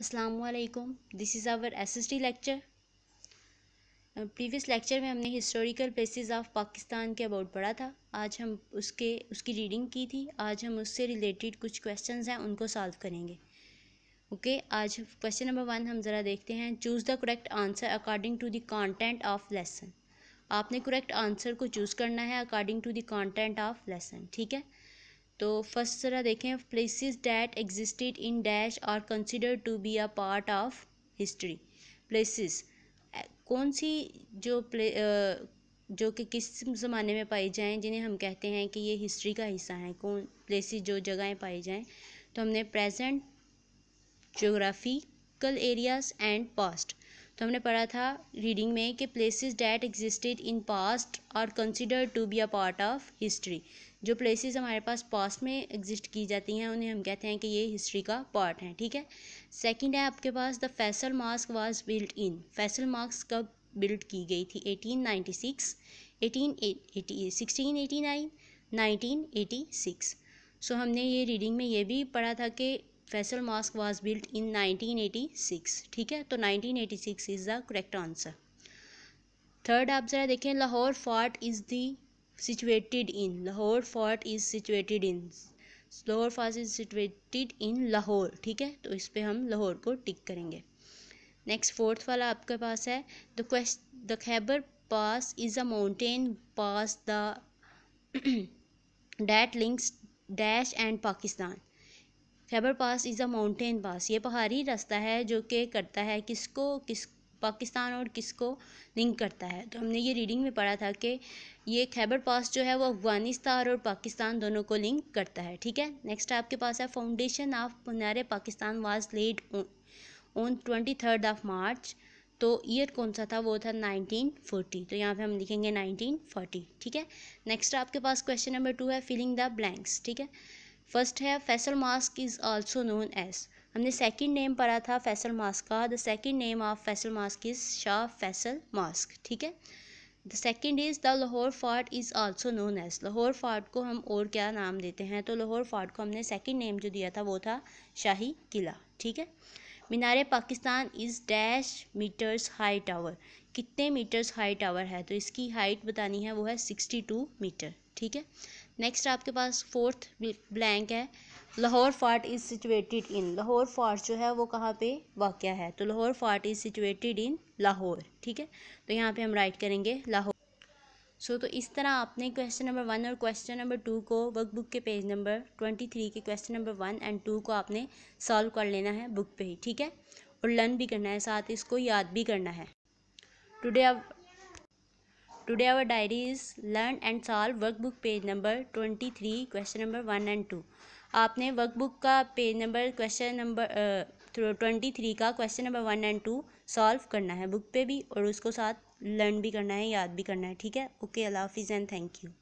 असलकुम this is our S S T lecture previous lecture में हमने हिस्टोरिकल प्लेसेस ऑफ पाकिस्तान के अबाउट पढ़ा था आज हम उसके उसकी रीडिंग की थी आज हम उससे रिलेटेड कुछ क्वेश्चंस हैं उनको सॉल्व करेंगे ओके okay, आज क्वेश्चन नंबर वन हम ज़रा देखते हैं choose the correct answer according to the content of lesson आपने करेक्ट आंसर को चूज़ करना है according to the content of lesson ठीक है तो फर्स्ट जरा देखें places that existed in dash are consider to be a part of history places कौन सी जो प्ले जो कि किस ज़माने में पाई जाएँ जिन्हें हम कहते हैं कि ये हिस्ट्री का हिस्सा हैं कौन प्लेसेस जो जगहें पाई जाएँ तो हमने present geographical areas and past तो हमने पढ़ा था रीडिंग में कि places that existed in past are consider to be a part of history जो प्लेसेस हमारे पास पास्ट में एग्जिस्ट की जाती हैं उन्हें हम कहते हैं कि ये हिस्ट्री का पार्ट है ठीक है सेकंड है आपके पास the Faisal mosque was built in Faisal mosque कब बिल्ड की गई थी 1896 एटी 1986 सो हमने ये रीडिंग में ये भी पढ़ा था कि Faisal mosque was built in 1986 ठीक है तो 1986 is the correct answer third आप ज़रा देखें Lahore fort is the situated in Lahore fort is situated in Lahore fort is situated in Lahore ठीक है तो इस पर हम लाहौर को टिक करेंगे नेक्स्ट फोर्थ वाला आपके पास है the quest the Khyber pass is a mountain pass the that links dash and Pakistan Khyber pass is a mountain pass ये पहाड़ी रास्ता है जो कि करता है किसको किस पाकिस्तान और किसको लिंक करता है तो हमने ये रीडिंग में पढ़ा था कि ये खैबर पास जो है वो अफ़गानिस्तान और पाकिस्तान दोनों को लिंक करता है ठीक है नेक्स्ट आपके पास है फाउंडेशन ऑफ पुनारे Pakistan was laid on twenty third of March तो ईयर कौन सा था वो था 1940 तो यहाँ पे हम लिखेंगे 1940 ठीक है नेक्स्ट आपके पास क्वेश्चन नंबर टू है फिलिंग द ब्लैंक्स ठीक है फर्स्ट है Faisal mosque is also known as हमने सेकंड नेम पढ़ा था फैसल मास्क का the second name of Faisal mosque is Shah Faisal mosque ठीक है the second is the Lahore fort is also known as Lahore fort को हम और क्या नाम देते हैं तो लाहौर फार्ट को हमने सेकंड नेम जो दिया था वो था शाही किला ठीक है Minar Pakistan is dash meters high tower कितने मीटर्स हाई टावर है तो इसकी हाइट बतानी है वो है सिक्सटी टू मीटर ठीक है नेक्स्ट आपके पास फोर्थ ब्लैंक है Lahore fort is situated in Lahore fort जो है वो कहाँ पे वाक़ है तो Lahore fort is situated in Lahore ठीक है तो यहाँ पे हम राइट करेंगे लाहौर सो so, तो इस तरह आपने क्वेश्चन नंबर वन और क्वेश्चन नंबर टू को वर्कबुक के पेज नंबर ट्वेंटी थ्री के question number one and two को आपने सॉल्व कर लेना है बुक पे ही ठीक है और लर्न भी करना है साथ इसको याद भी करना है today today our diary is learn and solve workbook page number twenty three question number one and two आपने वर्कबुक का page number question number twenty three का question number one and two solve करना है book पे भी और उसको साथ लर्न भी करना है याद भी करना है ठीक है ओके अल्लाह हाफिज़ एंड थैंक यू